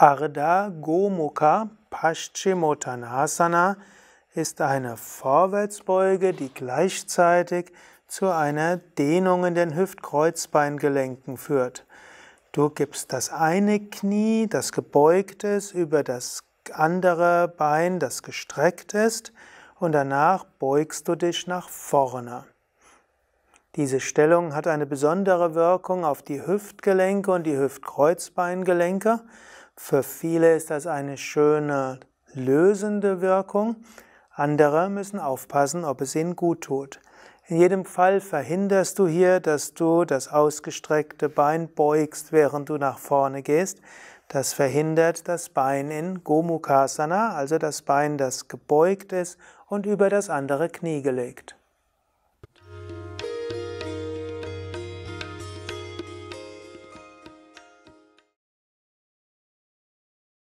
Ardha Gomukha Paschimottanasana ist eine Vorwärtsbeuge, die gleichzeitig zu einer Dehnung in den Hüftkreuzbeingelenken führt. Du gibst das eine Knie, das gebeugt ist, über das andere Bein, das gestreckt ist, und danach beugst du dich nach vorne. Diese Stellung hat eine besondere Wirkung auf die Hüftgelenke und die Hüftkreuzbeingelenke. Für viele ist das eine schöne lösende Wirkung. Andere müssen aufpassen, ob es ihnen gut tut. In jedem Fall verhinderst du hier, dass du das ausgestreckte Bein beugst, während du nach vorne gehst. Das verhindert das Bein in Gomukhasana, also das Bein, das gebeugt ist und über das andere Knie gelegt.